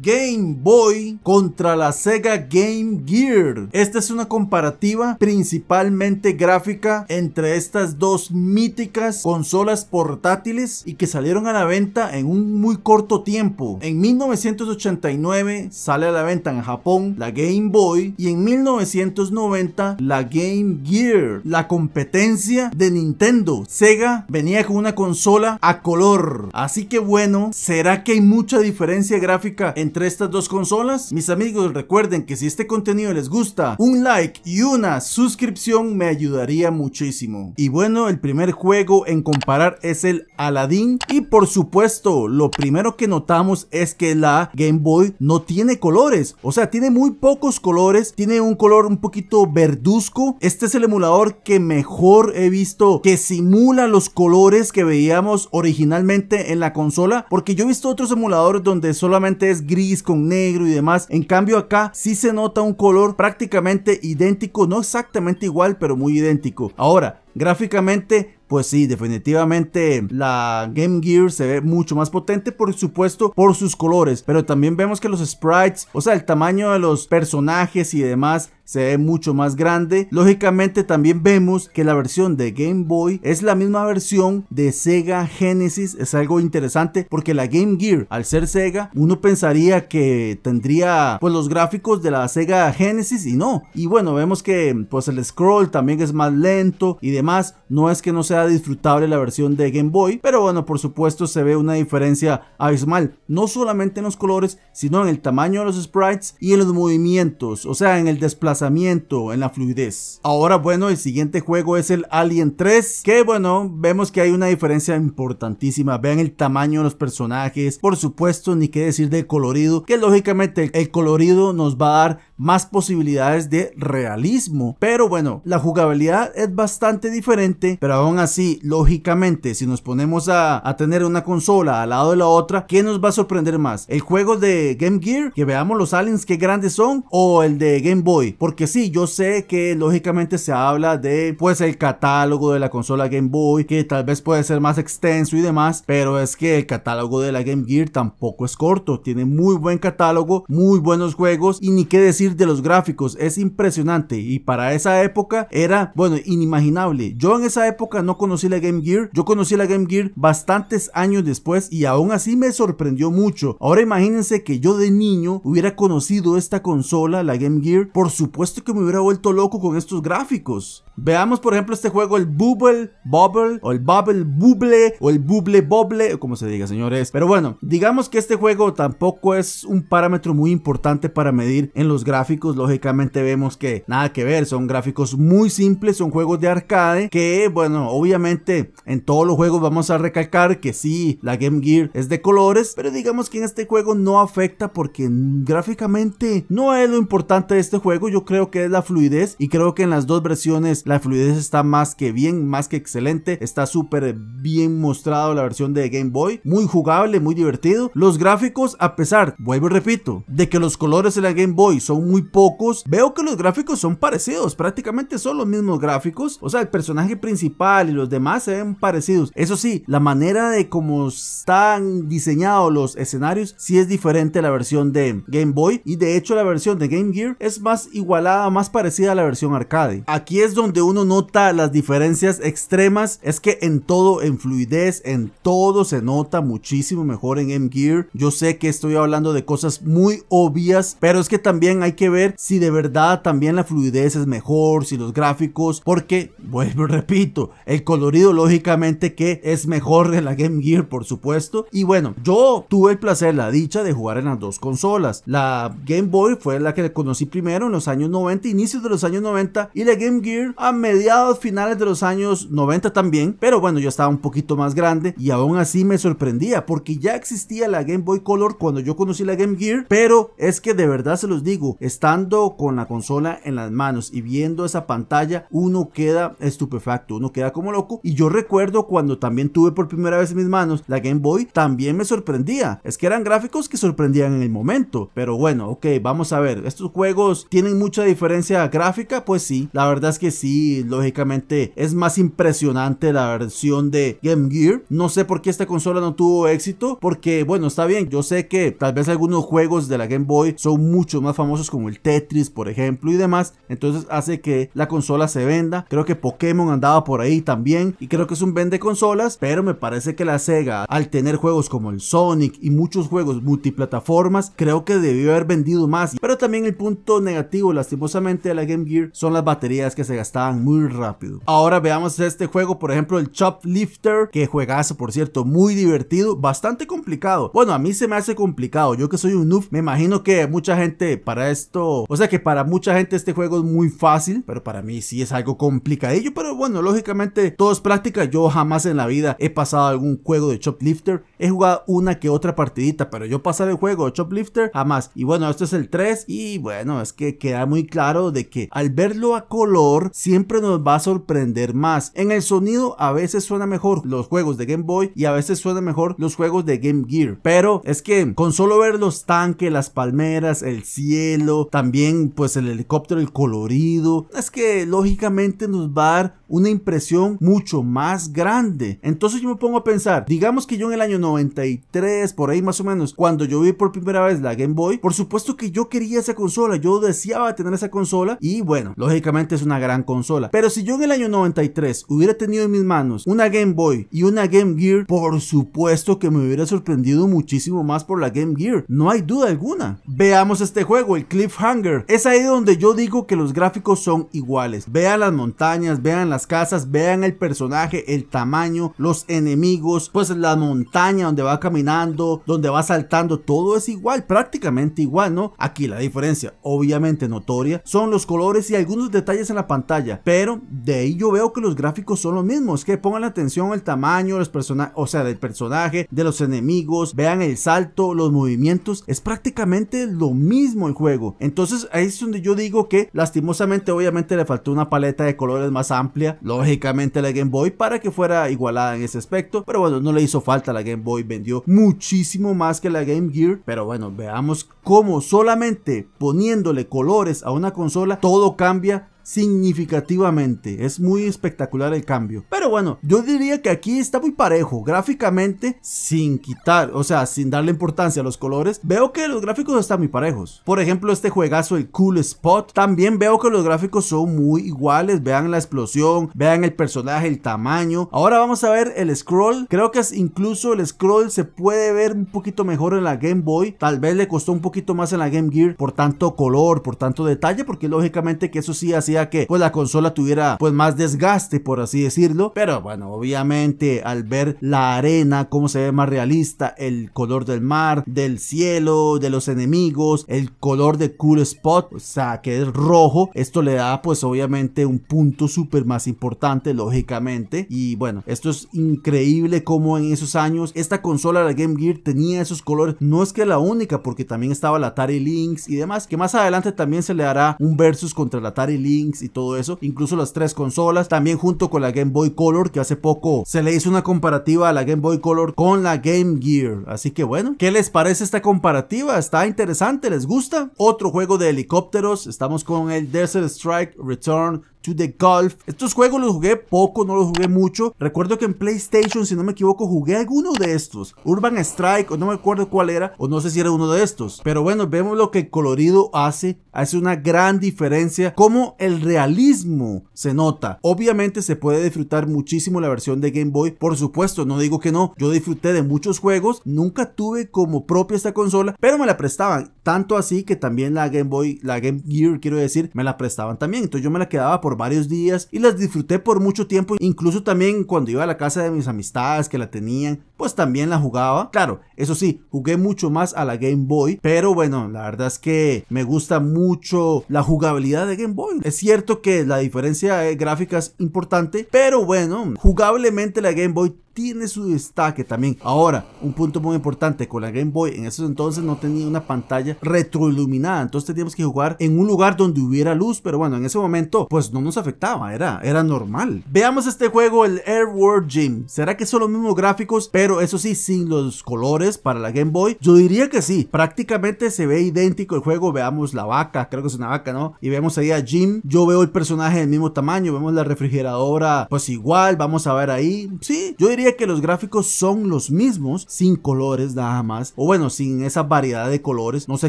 Game Boy contra la Sega Game Gear. Esta es una comparativa principalmente gráfica entre estas dos míticas consolas portátiles y que salieron a la venta en un muy corto tiempo. En 1989 sale a la venta en Japón la Game Boy y en 1990 la Game Gear, la competencia de Nintendo. Sega venía con una consola a color. Así que bueno, ¿será que hay mucha diferencia gráfica entre entre estas dos consolas? Mis amigos, recuerden que si este contenido les gusta, un like y una suscripción me ayudaría muchísimo. Y bueno, el primer juego en comparar es el Aladdin y por supuesto, lo primero que notamos es que la Game Boy no tiene colores, o sea, tiene muy pocos colores, tiene un color un poquito verduzco. Este es el emulador que mejor he visto que simula los colores que veíamos originalmente en la consola, porque yo he visto otros emuladores donde solamente es gris con negro y demás. En cambio acá sí se nota un color prácticamente idéntico, no exactamente igual, pero muy idéntico. Ahora, gráficamente pues sí, definitivamente la Game Gear se ve mucho más potente, por supuesto, por sus colores. Pero también vemos que los sprites, o sea, el tamaño de los personajes y demás, se ve mucho más grande. Lógicamente también vemos que la versión de Game Boy es la misma versión de Sega Genesis. Es algo interesante porque la Game Gear, al ser Sega, uno pensaría que tendría pues los gráficos de la Sega Genesis y no. Y bueno, vemos que pues el scroll también es más lento y demás. No es que no sea disfrutable la versión de Game Boy, pero bueno, por supuesto se ve una diferencia abismal, no solamente en los colores, sino en el tamaño de los sprites y en los movimientos, o sea, en el desplazamiento en la fluidez. Ahora bueno, el siguiente juego es el Alien 3, que bueno, vemos que hay una diferencia importantísima. Vean el tamaño de los personajes, por supuesto, ni qué decir del colorido, que lógicamente el colorido nos va a dar más posibilidades de realismo. Pero bueno, la jugabilidad es bastante diferente, pero aún así, lógicamente, si nos ponemos a, tener una consola al lado de la otra, ¿qué nos va a sorprender más? ¿El juego de Game Gear? Que veamos los aliens que grandes son o el de Game Boy. Porque sí, yo sé que lógicamente se habla de pues el catálogo de la consola Game Boy, que tal vez puede ser más extenso y demás, pero es que el catálogo de la Game Gear tampoco es corto, tiene muy buen catálogo, muy buenos juegos y ni qué decir de los gráficos? Es impresionante y para esa época era, bueno, inimaginable. Yo en esa época no conocí la Game Gear, yo conocí la Game Gear bastantes años después y aún así me sorprendió mucho. Ahora imagínense que yo de niño hubiera conocido esta consola, la Game Gear, por supuesto que me hubiera vuelto loco con estos gráficos. Veamos por ejemplo este juego, el Bubble Bubble o el Bubble Bubble o el Bubble Bubble, o como se diga señores. Pero bueno, digamos que este juego tampoco es un parámetro muy importante para medir en los gráficos gráficos, lógicamente vemos que nada que ver, son gráficos muy simples, son juegos de arcade que, bueno, obviamente en todos los juegos vamos a recalcar que sí, la Game Gear es de colores, pero digamos que en este juego no afecta porque gráficamente no es lo importante de este juego, yo creo que es la fluidez y creo que en las dos versiones la fluidez está más que bien, más que excelente, está súper bien mostrado la versión de Game Boy, muy jugable, muy divertido, los gráficos a pesar, vuelvo y repito, de que los colores en la Game Boy son muy pocos. Veo que los gráficos son parecidos, prácticamente son los mismos gráficos. O sea, el personaje principal y los demás se ven parecidos. Eso sí, la manera de cómo están diseñados los escenarios sí es diferente a la versión de Game Boy. Y de hecho la versión de Game Gear es más igualada, más parecida a la versión arcade. Aquí es donde uno nota las diferencias extremas. Es que en todo, en fluidez, en todo se nota muchísimo mejor en Game Gear. Yo sé que estoy hablando de cosas muy obvias, pero es que también hay que ver si de verdad también la fluidez es mejor, si los gráficos, porque, vuelvo repito, el colorido lógicamente que es mejor de la Game Gear, por supuesto. Y bueno, yo tuve el placer, la dicha de jugar en las dos consolas. La Game Boy fue la que conocí primero en los años 90, inicios de los años 90, y la Game Gear a mediados, finales de los años 90 también, pero bueno, yo estaba un poquito más grande y aún así me sorprendía porque ya existía la Game Boy Color cuando yo conocí la Game Gear, pero es que de verdad se los digo, Estando con la consola en las manos y viendo esa pantalla, uno queda estupefacto, uno queda como loco. Y yo recuerdo cuando también tuve por primera vez en mis manos la Game Boy, también me sorprendía. Es que eran gráficos que sorprendían en el momento. Pero bueno, ok, vamos a ver. ¿Estos juegos tienen mucha diferencia gráfica? Pues sí, la verdad es que sí, lógicamente es más impresionante la versión de Game Gear. No sé por qué esta consola no tuvo éxito, porque bueno, está bien, yo sé que tal vez algunos juegos de la Game Boy son mucho más famosos como el Tetris, por ejemplo, y demás. Entonces hace que la consola se venda. Creo que Pokémon andaba por ahí también. Y creo que es un vende consolas. Pero me parece que la Sega, al tener juegos como el Sonic y muchos juegos multiplataformas, creo que debió haber vendido más. Pero también el punto negativo, lastimosamente, de la Game Gear son las baterías que se gastaban muy rápido. Ahora veamos este juego, por ejemplo, el Choplifter, que juegazo, por cierto, muy divertido, bastante complicado. Bueno, a mí se me hace complicado. Yo que soy un noob, me imagino que mucha gente para esto o sea que para mucha gente este juego es muy fácil, pero para mí sí es algo complicadillo, pero bueno, lógicamente todo es práctica, yo jamás en la vida he pasado algún juego de Choplifter, he jugado una que otra partidita, pero yo pasar el juego de Choplifter jamás. Y bueno, esto es el 3 y bueno, es que queda muy claro de que al verlo a color siempre nos va a sorprender más. En el sonido a veces suena mejor los juegos de Game Boy y a veces suena mejor los juegos de Game Gear, pero es que con solo ver los tanques, las palmeras, el cielo, también pues el helicóptero, el colorido, es que lógicamente nos va a dar una impresión mucho más grande. Entonces yo me pongo a pensar, digamos que yo en el año 93, por ahí más o menos, cuando yo vi por primera vez la Game Boy, por supuesto que yo quería esa consola, yo deseaba tener esa consola y bueno, lógicamente es una gran consola. Pero si yo en el año 93 hubiera tenido en mis manos una Game Boy y una Game Gear, por supuesto que me hubiera sorprendido muchísimo más por la Game Gear, no hay duda alguna. Veamos este juego, el cliffhanger. Es ahí donde yo digo que los gráficos son iguales. Vean las montañas, vean las casas, vean el personaje, el tamaño, los enemigos, pues la montaña donde va caminando, donde va saltando, todo es igual, prácticamente igual, ¿no? Aquí la diferencia, obviamente notoria, son los colores y algunos detalles en la pantalla, pero de ahí yo veo que los gráficos son los mismos, que pongan atención al tamaño, los personajes, o sea, del personaje, de los enemigos, vean el salto, los movimientos, es prácticamente lo mismo el juego. Entonces ahí es donde yo digo que lastimosamente obviamente le faltó una paleta de colores más amplia, lógicamente la Game Boy para que fuera igualada en ese aspecto, pero bueno, no le hizo falta la Game Boy, vendió muchísimo más que la Game Gear, pero bueno, veamos cómo solamente poniéndole colores a una consola todo cambia significativamente. Es muy espectacular el cambio. Pero bueno, yo diría que aquí está muy parejo. Gráficamente, sin quitar, o sea, sin darle importancia a los colores, veo que los gráficos están muy parejos. Por ejemplo, este juegazo, el Cool Spot, también veo que los gráficos son muy iguales. Vean la explosión, vean el personaje, el tamaño. Ahora vamos a ver el scroll. Creo que incluso el scroll se puede ver un poquito mejor en la Game Boy. Tal vez le costó un poquito más en la Game Gear por tanto color, por tanto detalle, porque lógicamente que eso sí hacía que pues la consola tuviera pues más desgaste por así decirlo, pero bueno, obviamente al ver la arena, cómo se ve más realista, el color del mar, del cielo, de los enemigos, el color de Cool Spot, o sea, que es rojo, esto le da pues obviamente un punto súper más importante lógicamente y bueno, esto es increíble como en esos años esta consola la Game Gear tenía esos colores, no es que la única porque también estaba la Atari Lynx y demás, que más adelante también se le hará un versus contra la Atari Lynx y todo eso, incluso las tres consolas, también junto con la Game Boy Color, que hace poco se le hizo una comparativa a la Game Boy Color con la Game Gear. Así que bueno, ¿qué les parece esta comparativa? ¿Está interesante? ¿Les gusta? Otro juego de helicópteros, estamos con el Desert Strike Return de Golf. Estos juegos los jugué poco, no los jugué mucho. Recuerdo que en PlayStation, si no me equivoco, jugué alguno de estos. Urban Strike, o no me acuerdo cuál era, o no sé si era uno de estos. Pero bueno, vemos lo que el colorido hace. Hace una gran diferencia. Como el realismo se nota. Obviamente se puede disfrutar muchísimo la versión de Game Boy. Por supuesto, no digo que no. Yo disfruté de muchos juegos. Nunca tuve como propia esta consola, pero me la prestaban tanto así que también la Game Boy, la Game Gear, quiero decir, me la prestaban también. Entonces yo me la quedaba por varios días y las disfruté por mucho tiempo. Incluso también cuando iba a la casa de mis amistades que la tenían, pues también la jugaba. Claro, eso sí, jugué mucho más a la Game Boy, pero bueno, la verdad es que me gusta mucho la jugabilidad de Game Boy. Es cierto que la diferencia gráfica es importante, pero bueno, jugablemente la Game Boy tiene su destaque también. Ahora, un punto muy importante, con la Game Boy en esos entonces no tenía una pantalla retroiluminada, entonces teníamos que jugar en un lugar donde hubiera luz, pero bueno, en ese momento pues no nos afectaba, era, era normal. Veamos este juego, el Air World Gym. ¿Será que son los mismos gráficos, pero eso sí, sin los colores para la Game Boy, yo diría que sí, prácticamente se ve idéntico el juego, veamos la vaca, creo que es una vaca, ¿no? Y vemos ahí a Jim, yo veo el personaje del mismo tamaño, vemos la refrigeradora pues igual, vamos a ver ahí, sí, yo diría que los gráficos son los mismos, sin colores nada más, o bueno, sin esa variedad de colores, no sé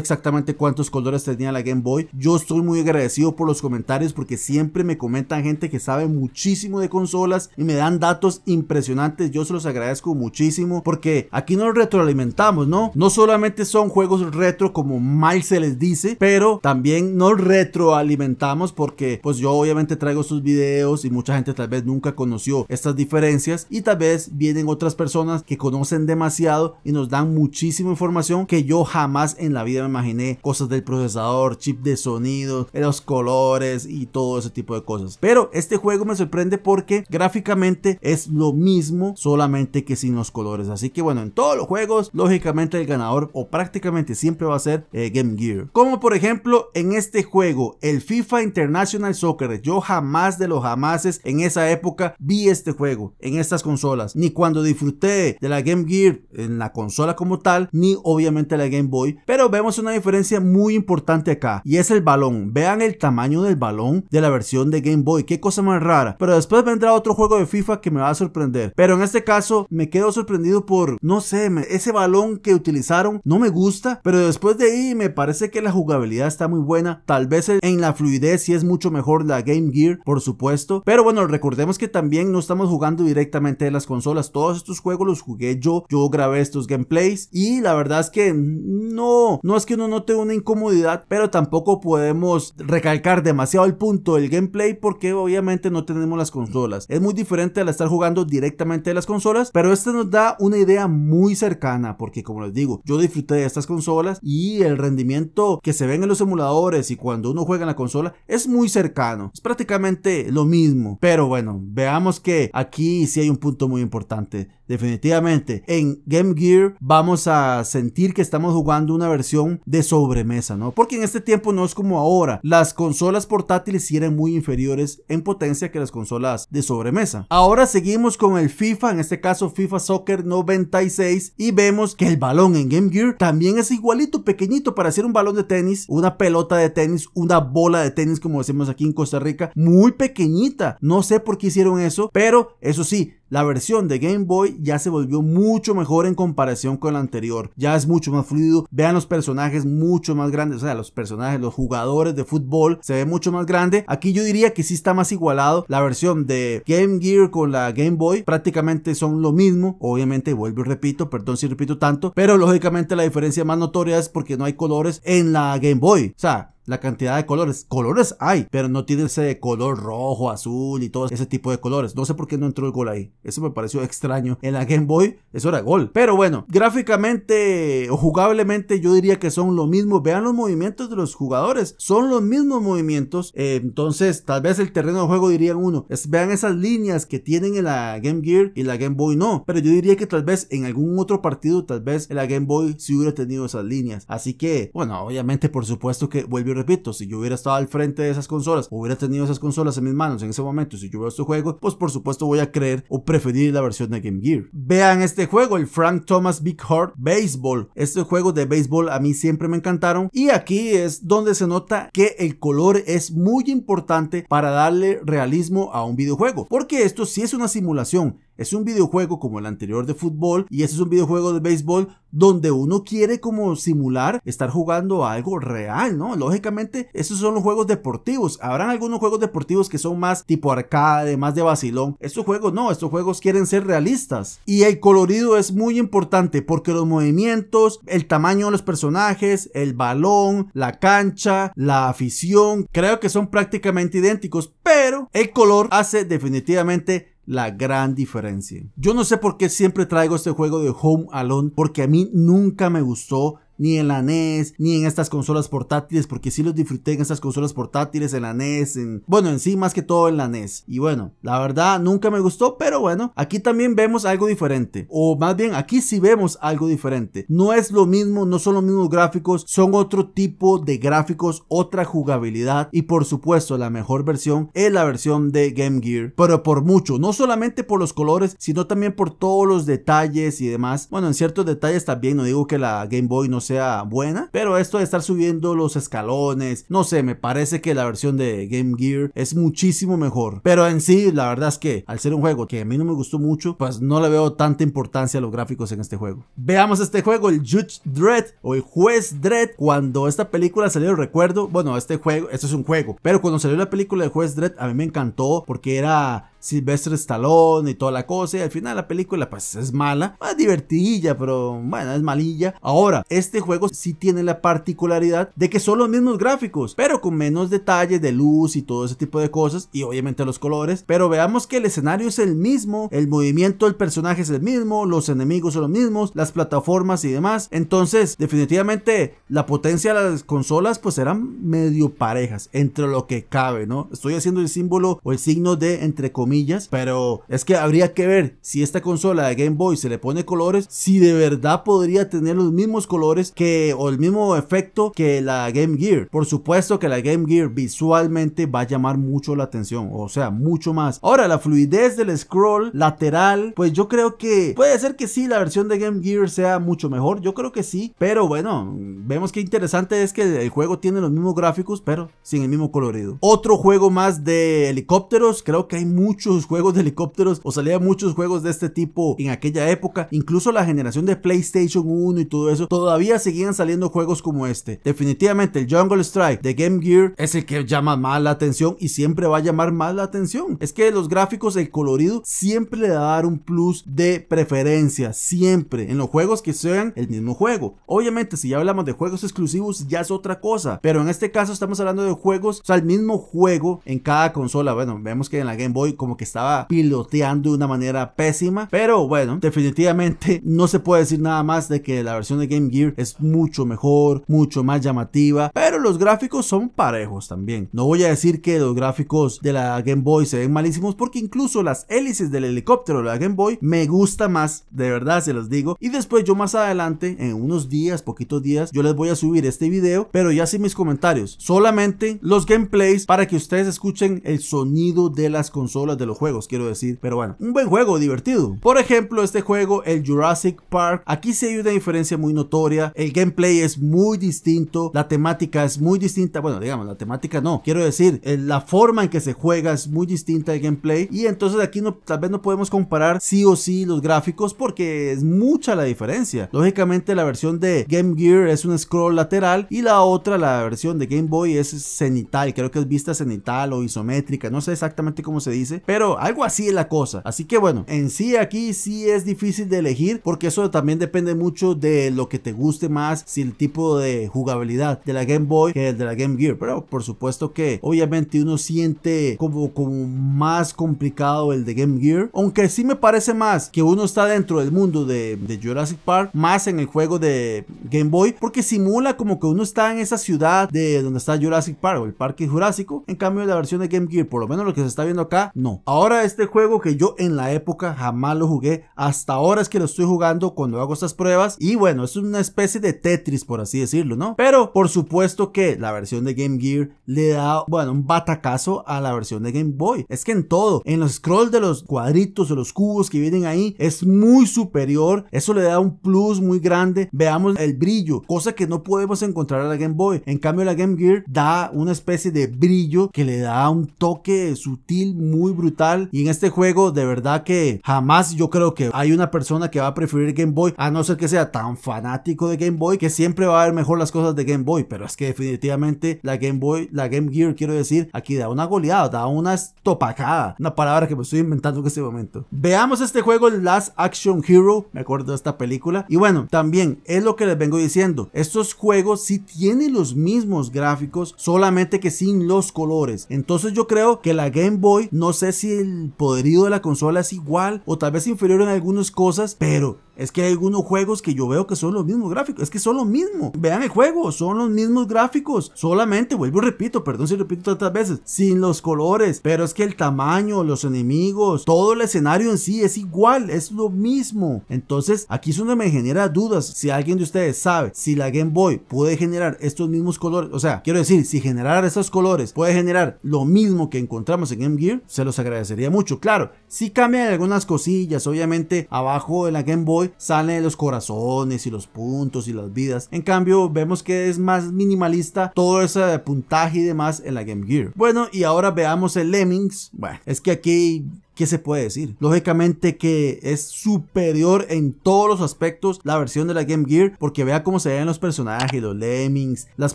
exactamente cuántos colores tenía la Game Boy, yo estoy muy agradecido por los comentarios porque siempre me comentan gente que sabe muchísimo de consolas y me dan datos impresionantes, yo se los agradezco muchísimo porque aquí nos retroalimentamos, ¿no? No solamente son juegos retro como mal se les dice, pero también nos retroalimentamos porque pues yo obviamente traigo sus videos y mucha gente tal vez nunca conoció estas diferencias y tal vez vienen otras personas que conocen demasiado y nos dan muchísima información que yo jamás en la vida me imaginé, cosas del procesador, chip de sonido, los colores y todo ese tipo de cosas. Pero este juego me sorprende porque gráficamente es lo mismo, solamente que sin los Así que bueno, en todos los juegos, lógicamente el ganador o prácticamente siempre va a ser eh, Game Gear. Como por ejemplo en este juego, el FIFA International Soccer. Yo jamás de los jamases en esa época vi este juego en estas consolas. Ni cuando disfruté de la Game Gear en la consola como tal, ni obviamente la Game Boy. Pero vemos una diferencia muy importante acá y es el balón. Vean el tamaño del balón de la versión de Game Boy. Qué cosa más rara. Pero después vendrá otro juego de FIFA que me va a sorprender. Pero en este caso me quedo sorprendido prendido por, no sé, ese balón que utilizaron no me gusta, pero después de ahí me parece que la jugabilidad está muy buena. Tal vez en la fluidez sí es mucho mejor la Game Gear, por supuesto. Pero bueno, recordemos que también no estamos jugando directamente de las consolas. Todos estos juegos los jugué yo, yo grabé estos gameplays y la verdad es que no, no es que uno note una incomodidad, pero tampoco podemos recalcar demasiado el punto del gameplay porque obviamente no tenemos las consolas. Es muy diferente al estar jugando directamente de las consolas, pero esto nos da una idea muy cercana, porque como les digo, yo disfruté de estas consolas y el rendimiento que se ven en los emuladores y cuando uno juega en la consola es muy cercano, es prácticamente lo mismo. Pero bueno, veamos que aquí sí hay un punto muy importante definitivamente en Game Gear vamos a sentir que estamos jugando una versión de sobremesa, ¿no? Porque en este tiempo no es como ahora. Las consolas portátiles eran muy inferiores en potencia que las consolas de sobremesa. Ahora seguimos con el FIFA, en este caso FIFA Soccer 96, y vemos que el balón en Game Gear también es igualito, pequeñito para hacer un balón de tenis, una pelota de tenis, una bola de tenis, como decimos aquí en Costa Rica, muy pequeñita. No sé por qué hicieron eso, pero eso sí, la versión de Game Boy ya se volvió mucho mejor en comparación con la anterior. Ya es mucho más fluido. Vean los personajes mucho más grandes. O sea, los personajes, los jugadores de fútbol se ve mucho más grande. Aquí yo diría que sí está más igualado. La versión de Game Gear con la Game Boy prácticamente son lo mismo. Obviamente, vuelvo y repito, perdón si repito tanto. Pero lógicamente la diferencia más notoria es porque no hay colores en la Game Boy. O sea, la cantidad de colores. Colores hay, pero no tiene ese color rojo, azul y todo ese tipo de colores. No sé por qué no entró el gol ahí. Eso me pareció extraño. En la Game Boy, eso era gol. Pero bueno, gráficamente o jugablemente, yo diría que son lo mismo. Vean los movimientos de los jugadores, son los mismos movimientos. Eh, entonces, tal vez el terreno de juego dirían uno. vean esas líneas que tienen en la Game Gear y la Game Boy no. Pero yo diría que tal vez en algún otro partido, tal vez en la Game Boy sí hubiera tenido esas líneas. Así que, bueno, obviamente, por supuesto que vuelve repito, si yo hubiera estado al frente de esas consolas, hubiera tenido esas consolas en mis manos en ese momento, si yo veo este juego, pues por supuesto voy a creer o preferir la versión de Game Gear. Vean este juego, el Frank Thomas Big Heart Baseball. Este juego de béisbol a mí siempre me encantaron y aquí es donde se nota que el color es muy importante para darle realismo a un videojuego, porque esto sí es una simulación es un videojuego como el anterior de fútbol y ese es un videojuego de béisbol donde uno quiere como simular estar jugando a algo real, ¿no? Lógicamente, esos son los juegos deportivos. Habrán algunos juegos deportivos que son más tipo arcade, más de vacilón. Estos juegos no, estos juegos quieren ser realistas. Y el colorido es muy importante porque los movimientos, el tamaño de los personajes, el balón, la cancha, la afición, creo que son prácticamente idénticos, pero el color hace definitivamente la gran diferencia. Yo no sé por qué siempre traigo este juego de Home Alone, porque a mí nunca me gustó ni en la NES, ni en estas consolas portátiles, porque sí los disfruté en estas consolas portátiles, en la NES, en... bueno, en sí más que todo en la NES. Y bueno, la verdad nunca me gustó, pero bueno, aquí también vemos algo diferente, o más bien aquí sí vemos algo diferente. No es lo mismo, no son los mismos gráficos, son otro tipo de gráficos, otra jugabilidad y por supuesto la mejor versión es la versión de Game Gear, pero por mucho, no solamente por los colores, sino también por todos los detalles y demás. Bueno, en ciertos detalles también, no digo que la Game Boy no sea buena, pero esto de estar subiendo los escalones, no sé, me parece que la versión de Game Gear es muchísimo mejor. Pero en sí, la verdad es que al ser un juego que a mí no me gustó mucho, pues no le veo tanta importancia a los gráficos en este juego. Veamos este juego, el Judge Dredd o el Juez Dredd. Cuando esta película salió, recuerdo, bueno, este juego, esto es un juego, pero cuando salió la película de Juez Dredd, a mí me encantó porque era Silvestre Stallone y toda la cosa. Y al final la película pues es mala, más divertidilla, pero bueno, es malilla. Ahora, este juego sí tiene la particularidad de que son los mismos gráficos, pero con menos detalles de luz y todo ese tipo de cosas y obviamente los colores. Pero veamos que el escenario es el mismo, el movimiento del personaje es el mismo, los enemigos son los mismos, las plataformas y demás. Entonces, definitivamente la potencia de las consolas pues eran medio parejas entre lo que cabe, ¿no? Estoy haciendo el símbolo o el signo de entre comillas pero es que habría que ver si esta consola de Game Boy se le pone colores, si de verdad podría tener los mismos colores que o el mismo efecto que la Game Gear. Por supuesto que la Game Gear visualmente va a llamar mucho la atención, o sea, mucho más. Ahora, la fluidez del scroll lateral, pues yo creo que puede ser que sí, la versión de Game Gear sea mucho mejor, yo creo que sí, pero bueno, vemos que interesante es que el juego tiene los mismos gráficos, pero sin el mismo colorido. Otro juego más de helicópteros, creo que hay mucho muchos juegos de helicópteros o salían muchos juegos de este tipo en aquella época. Incluso la generación de PlayStation 1 y todo eso, todavía seguían saliendo juegos como este. Definitivamente el Jungle Strike de Game Gear es el que llama más la atención y siempre va a llamar más la atención. Es que los gráficos, el colorido, siempre le va a dar un plus de preferencia, siempre, en los juegos que sean el mismo juego. Obviamente, si ya hablamos de juegos exclusivos, ya es otra cosa, pero en este caso estamos hablando de juegos, o sea, el mismo juego en cada consola. Bueno, vemos que en la Game Boy, como como que estaba piloteando de una manera pésima. Pero bueno, definitivamente no se puede decir nada más de que la versión de Game Gear es mucho mejor, mucho más llamativa. Pero los gráficos son parejos también. No voy a decir que los gráficos de la Game Boy se ven malísimos porque incluso las hélices del helicóptero de la Game Boy me gusta más, de verdad se los digo. Y después yo más adelante, en unos días, poquitos días, yo les voy a subir este video, pero ya sin mis comentarios, solamente los gameplays para que ustedes escuchen el sonido de las consolas de los juegos, quiero decir. Pero bueno, un buen juego, divertido. Por ejemplo, este juego, el Jurassic Park, aquí sí hay una diferencia muy notoria. El gameplay es muy distinto, la temática es muy distinta. Bueno, digamos, la temática no, quiero decir, la forma en que se juega es muy distinta el gameplay. Y entonces aquí no, tal vez no podemos comparar sí o sí los gráficos porque es mucha la diferencia. Lógicamente, la versión de Game Gear es un scroll lateral y la otra, la versión de Game Boy, es cenital, creo que es vista cenital o isométrica, no sé exactamente cómo se dice, pero algo así es la cosa. Así que bueno, en sí aquí sí es difícil de elegir porque eso también depende mucho de lo que te guste más, si el tipo de jugabilidad de la Game Boy que el de la Game Gear. Pero por supuesto que obviamente uno siente como, como más complicado el de Game Gear. Aunque sí me parece más que uno está dentro del mundo de, de Jurassic Park, más en el juego de Game Boy, porque simula como que uno está en esa ciudad de donde está Jurassic Park o el parque jurásico. En cambio, la versión de Game Gear, por lo menos lo que se está viendo acá, no. Ahora este juego que yo en la época jamás lo jugué, hasta ahora es que lo estoy jugando cuando hago estas pruebas y bueno, es una especie de Tetris por así decirlo, ¿no? Pero por supuesto que la versión de Game Gear le da, bueno, un batacazo a la versión de Game Boy. Es que en todo, en los scrolls de los cuadritos, de los cubos que vienen ahí, es muy superior, eso le da un plus muy grande, veamos el brillo, cosa que no podemos encontrar a la Game Boy. En cambio la Game Gear da una especie de brillo que le da un toque sutil muy brutal y en este juego, de verdad que jamás yo creo que hay una persona que va a preferir Game Boy, a no ser que sea tan fanático de Game Boy, que siempre va a ver mejor las cosas de Game Boy. Pero es que definitivamente la Game Boy, la Game Gear, quiero decir, aquí da una goleada, da una estopacada. Una palabra que me estoy inventando en este momento. Veamos este juego, Last Action Hero. Me acuerdo de esta película. Y bueno, también es lo que les vengo diciendo. Estos juegos sí tienen los mismos gráficos, solamente que sin los colores. Entonces yo creo que la Game Boy, no se si el poderío de la consola es igual o tal vez inferior en algunas cosas, pero es que hay algunos juegos que yo veo que son los mismos gráficos. Es que son lo mismo. Vean el juego, son los mismos gráficos. Solamente, vuelvo y repito, perdón si repito tantas veces, sin los colores. Pero es que el tamaño, los enemigos, todo el escenario en sí es igual, es lo mismo. Entonces, aquí es donde me genera dudas. Si alguien de ustedes sabe si la Game Boy puede generar estos mismos colores, o sea, quiero decir, si generar esos colores puede generar lo mismo que encontramos en Game Gear, se los agradecería mucho. Claro, si cambian algunas cosillas, obviamente abajo de la Game Boy sale de los corazones y los puntos y las vidas. En cambio, vemos que es más minimalista todo ese puntaje y demás en la Game Gear. Bueno, y ahora veamos el Lemmings. Bueno, es que aquí ¿Qué se puede decir? Lógicamente que es superior en todos los aspectos la versión de la Game Gear porque vea cómo se ven los personajes, los lemmings, las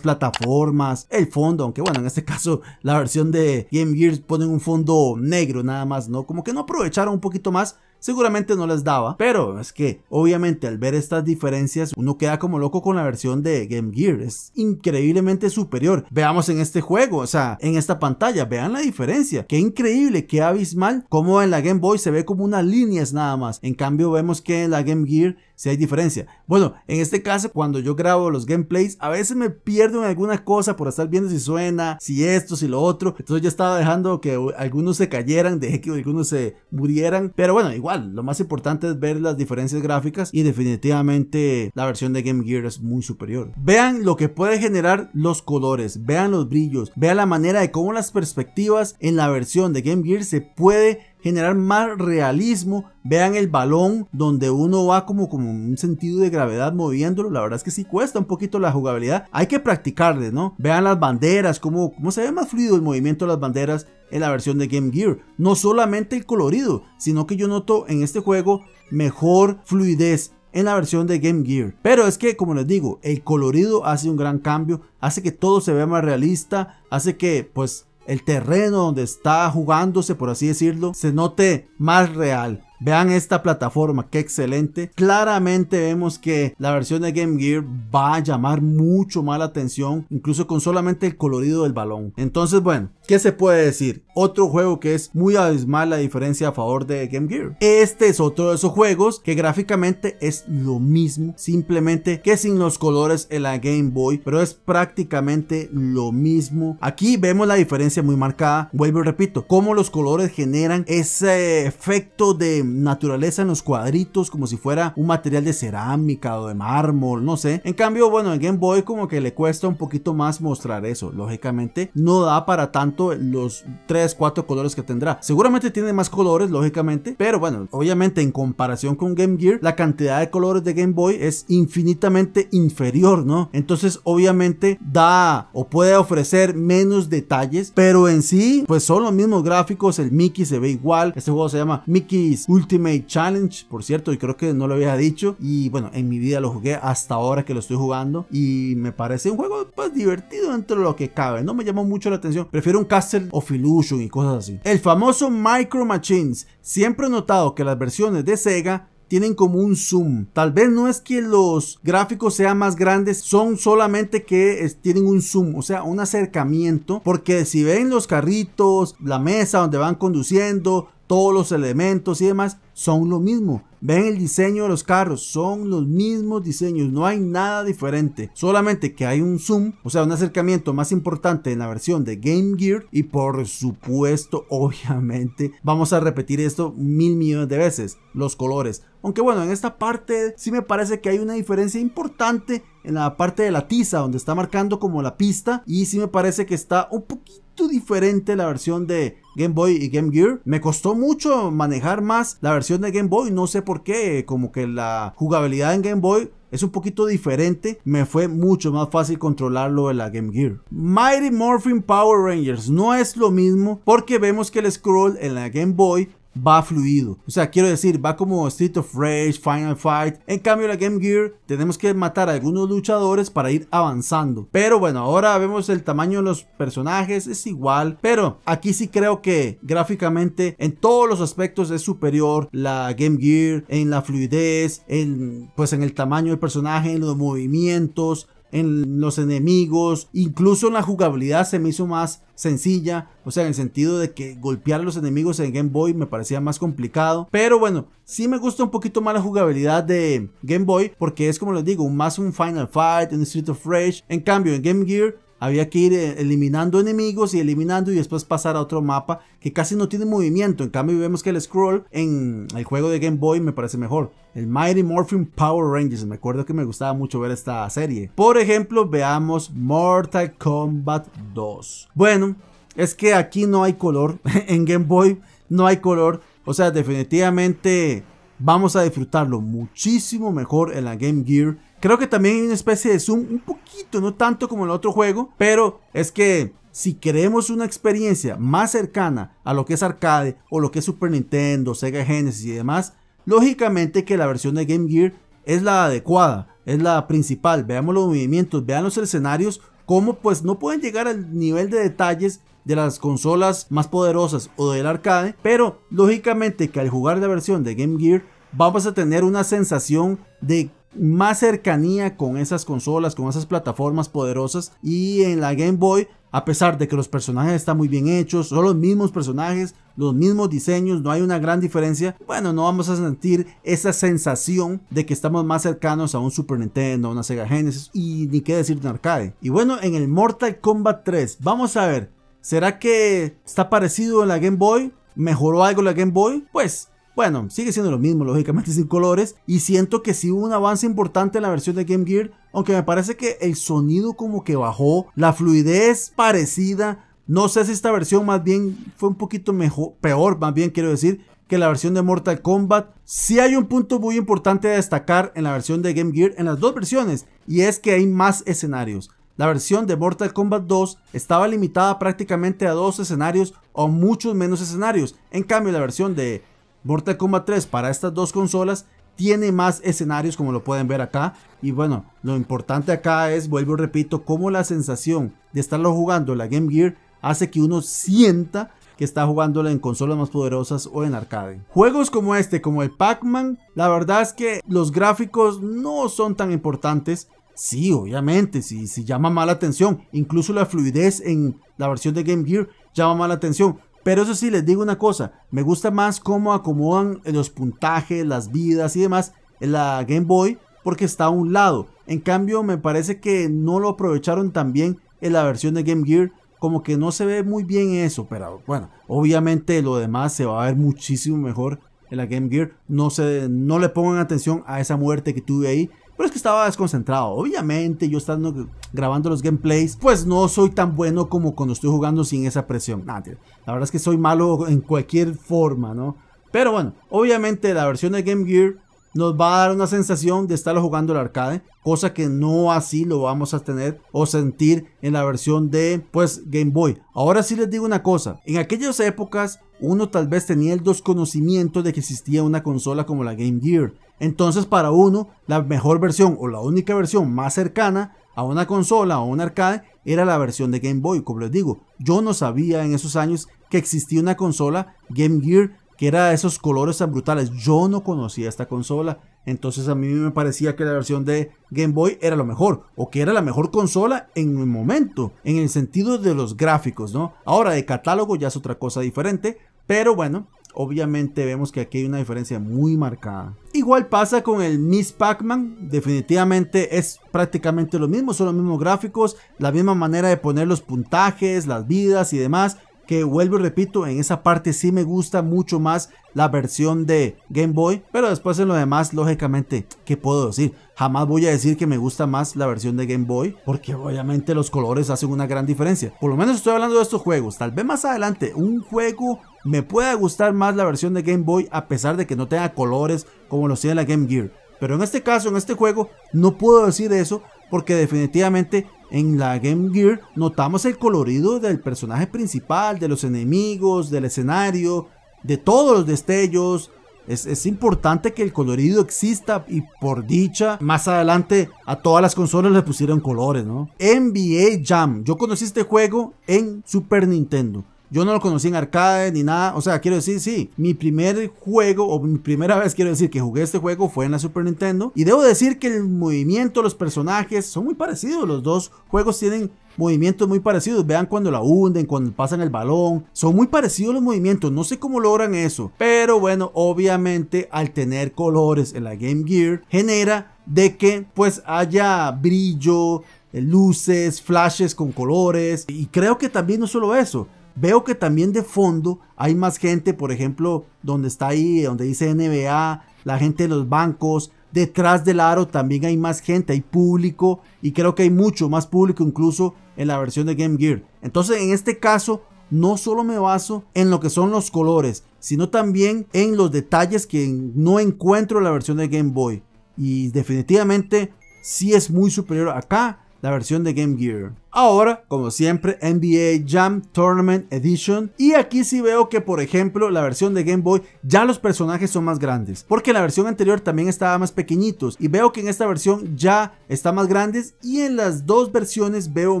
plataformas, el fondo, aunque bueno, en este caso la versión de Game Gear pone un fondo negro nada más, ¿no? Como que no aprovecharon un poquito más seguramente no les daba, pero es que obviamente al ver estas diferencias uno queda como loco con la versión de Game Gear, es increíblemente superior. Veamos en este juego, o sea, en esta pantalla, vean la diferencia, qué increíble, qué abismal, como en la Game Boy se ve como unas líneas nada más, en cambio vemos que en la Game Gear si hay diferencia. Bueno, en este caso, cuando yo grabo los gameplays, a veces me pierdo en alguna cosa por estar viendo si suena, si esto, si lo otro. Entonces yo estaba dejando que algunos se cayeran, dejé que algunos se murieran. Pero bueno, igual, lo más importante es ver las diferencias gráficas y definitivamente la versión de Game Gear es muy superior. Vean lo que puede generar los colores, vean los brillos, vean la manera de cómo las perspectivas en la versión de Game Gear se puede generar más realismo. Vean el balón donde uno va como, como un sentido de gravedad moviéndolo. La verdad es que sí cuesta un poquito la jugabilidad. Hay que practicarle, ¿no? Vean las banderas, como cómo se ve más fluido el movimiento de las banderas en la versión de Game Gear. No solamente el colorido, sino que yo noto en este juego mejor fluidez en la versión de Game Gear. Pero es que, como les digo, el colorido hace un gran cambio, hace que todo se vea más realista, hace que pues el terreno donde está jugándose, por así decirlo, se note más real. Vean esta plataforma, qué excelente. Claramente vemos que la versión de Game Gear va a llamar mucho más la atención, incluso con solamente el colorido del balón. Entonces, bueno, ¿Qué se puede decir? Otro juego que es muy abismal la diferencia a favor de Game Gear. Este es otro de esos juegos que gráficamente es lo mismo, simplemente que sin los colores en la Game Boy, pero es prácticamente lo mismo. Aquí vemos la diferencia muy marcada, vuelvo y repito, cómo los colores generan ese efecto de naturaleza en los cuadritos, como si fuera un material de cerámica o de mármol, no sé. En cambio, bueno, en Game Boy como que le cuesta un poquito más mostrar eso, lógicamente no da para tanto los 3, 4 colores que tendrá. Seguramente tiene más colores, lógicamente, pero bueno, obviamente en comparación con Game Gear, la cantidad de colores de Game Boy es infinitamente inferior, ¿no? Entonces, obviamente da o puede ofrecer menos detalles, pero en sí, pues son los mismos gráficos, el Mickey se ve igual, este juego se llama Mickey's Ultimate Challenge, por cierto, y creo que no lo había dicho, y bueno, en mi vida lo jugué hasta ahora que lo estoy jugando, y me parece un juego más pues, divertido dentro de lo que cabe, no me llamó mucho la atención, prefiero un Castle of Illusion y cosas así. El famoso Micro Machines, siempre he notado que las versiones de Sega tienen como un zoom. Tal vez no es que los gráficos sean más grandes, son solamente que tienen un zoom, o sea, un acercamiento. Porque si ven los carritos, la mesa donde van conduciendo, todos los elementos y demás son lo mismo. Ven el diseño de los carros, son los mismos diseños, no hay nada diferente. Solamente que hay un zoom, o sea, un acercamiento más importante en la versión de Game Gear. Y por supuesto, obviamente, vamos a repetir esto mil millones de veces, los colores. Aunque bueno, en esta parte sí me parece que hay una diferencia importante en la parte de la tiza donde está marcando como la pista y sí me parece que está un poquito diferente la versión de Game Boy y Game Gear. Me costó mucho manejar más la versión de Game Boy, no sé por qué, como que la jugabilidad en Game Boy es un poquito diferente, me fue mucho más fácil controlarlo en la Game Gear. Mighty Morphin Power Rangers no es lo mismo porque vemos que el scroll en la Game Boy va fluido. O sea, quiero decir, va como Street of Rage, Final Fight. En cambio, la Game Gear tenemos que matar a algunos luchadores para ir avanzando. Pero bueno, ahora vemos el tamaño de los personajes, es igual. Pero aquí sí creo que gráficamente en todos los aspectos es superior la Game Gear, en la fluidez, en, pues en el tamaño del personaje, en los movimientos, en los enemigos, incluso en la jugabilidad se me hizo más sencilla, o sea, en el sentido de que golpear a los enemigos en Game Boy me parecía más complicado, pero bueno, sí me gusta un poquito más la jugabilidad de Game Boy porque es como les digo, más un Final Fight, un Street of Rage, en cambio en Game Gear había que ir eh, eliminando enemigos y eliminando y después pasar a otro mapa que casi no tiene movimiento. En cambio vemos que el scroll en el juego de Game Boy me parece mejor. El Mighty Morphin Power Rangers, me acuerdo que me gustaba mucho ver esta serie. Por ejemplo, veamos Mortal Kombat 2. Bueno, es que aquí no hay color, en Game Boy no hay color. O sea, definitivamente vamos a disfrutarlo muchísimo mejor en la Game Gear Creo que también hay una especie de zoom, un poquito, no tanto como en el otro juego, pero es que si queremos una experiencia más cercana a lo que es arcade o lo que es Super Nintendo, Sega Genesis y demás, lógicamente que la versión de Game Gear es la adecuada, es la principal. Veamos los movimientos, vean los escenarios, cómo pues no pueden llegar al nivel de detalles de las consolas más poderosas o del arcade, pero lógicamente que al jugar la versión de Game Gear vamos a tener una sensación de más cercanía con esas consolas, con esas plataformas poderosas y en la Game Boy, a pesar de que los personajes están muy bien hechos, son los mismos personajes, los mismos diseños, no hay una gran diferencia, bueno, no vamos a sentir esa sensación de que estamos más cercanos a un Super Nintendo, a una Sega Genesis y ni qué decir de un arcade. Y bueno, en el Mortal Kombat 3, vamos a ver, ¿será que está parecido en la Game Boy? ¿Mejoró algo la Game Boy? Pues bueno, sigue siendo lo mismo, lógicamente sin colores. Y siento que sí hubo un avance importante en la versión de Game Gear. Aunque me parece que el sonido como que bajó. La fluidez parecida. No sé si esta versión más bien fue un poquito mejor, peor, más bien quiero decir, que la versión de Mortal Kombat. Sí hay un punto muy importante a destacar en la versión de Game Gear, en las dos versiones, y es que hay más escenarios. La versión de Mortal Kombat 2 estaba limitada prácticamente a dos escenarios o muchos menos escenarios. En cambio, la versión de Mortal Kombat 3 para estas dos consolas tiene más escenarios como lo pueden ver acá y bueno, lo importante acá es, vuelvo y repito, cómo la sensación de estarlo jugando en la Game Gear hace que uno sienta que está jugándola en consolas más poderosas o en arcade. Juegos como este, como el Pac-Man, la verdad es que los gráficos no son tan importantes. Sí, obviamente, si llama mala atención. Incluso la fluidez en la versión de Game Gear llama mala atención. Pero eso sí, les digo una cosa, me gusta más cómo acomodan los puntajes, las vidas y demás en la Game Boy porque está a un lado. En cambio, me parece que no lo aprovecharon tan bien en la versión de Game Gear. Como que no se ve muy bien eso, pero bueno, obviamente lo demás se va a ver muchísimo mejor en la Game Gear. No, se, no le pongan atención a esa muerte que tuve ahí. Pero es que estaba desconcentrado. Obviamente, yo estando grabando los gameplays, pues no soy tan bueno como cuando estoy jugando sin esa presión. la verdad es que soy malo en cualquier forma, ¿no? Pero bueno, obviamente la versión de Game Gear nos va a dar una sensación de estarlo jugando el arcade, cosa que no así lo vamos a tener o sentir en la versión de pues Game Boy. Ahora sí les digo una cosa, en aquellas épocas uno tal vez tenía el desconocimiento de que existía una consola como la Game Gear. Entonces para uno la mejor versión o la única versión más cercana a una consola o un arcade era la versión de Game Boy, como les digo. Yo no sabía en esos años que existía una consola Game Gear que era esos colores tan brutales. Yo no conocía esta consola, entonces a mí me parecía que la versión de Game Boy era lo mejor, o que era la mejor consola en el momento, en el sentido de los gráficos, ¿no? Ahora de catálogo ya es otra cosa diferente, pero bueno, obviamente vemos que aquí hay una diferencia muy marcada. Igual pasa con el Miss Pac-Man, definitivamente es prácticamente lo mismo, son los mismos gráficos, la misma manera de poner los puntajes, las vidas y demás, que vuelvo y repito, en esa parte sí me gusta mucho más la versión de Game Boy, pero después en lo demás, lógicamente, ¿qué puedo decir? Jamás voy a decir que me gusta más la versión de Game Boy, porque obviamente los colores hacen una gran diferencia. Por lo menos estoy hablando de estos juegos, tal vez más adelante un juego me pueda gustar más la versión de Game Boy a pesar de que no tenga colores como los tiene la Game Gear. Pero en este caso, en este juego, no puedo decir eso porque definitivamente en la Game Gear notamos el colorido del personaje principal, de los enemigos, del escenario, de todos los destellos. Es, importante que el colorido exista y por dicha, más adelante a todas las consolas le pusieron colores, ¿no? NBA Jam. Yo conocí este juego en Super Nintendo. Yo no lo conocí en arcade ni nada. O sea, quiero decir, sí, mi primer juego, o mi primera vez quiero decir que jugué este juego fue en la Super Nintendo. Y debo decir que el movimiento, los personajes son muy parecidos. Los dos juegos tienen movimientos muy parecidos. Vean cuando la hunden, cuando pasan el balón. Son muy parecidos los movimientos. No sé cómo logran eso. Pero bueno, obviamente al tener colores en la Game Gear, genera de que pues haya brillo, eh, luces, flashes con colores. Y creo que también no solo eso Veo que también de fondo hay más gente, por ejemplo, donde está ahí, donde dice NBA, la gente de los bancos, detrás del aro también hay más gente, hay público y creo que hay mucho más público incluso en la versión de Game Gear. Entonces en este caso no solo me baso en lo que son los colores, sino también en los detalles que no encuentro en la versión de Game Boy. Y definitivamente sí es muy superior acá la versión de Game Gear. Ahora, como siempre, NBA Jam Tournament Edition. Y aquí sí veo que, por ejemplo, la versión de Game Boy ya los personajes son más grandes. Porque la versión anterior también estaba más pequeñitos. Y veo que en esta versión ya está más grandes. Y en las dos versiones veo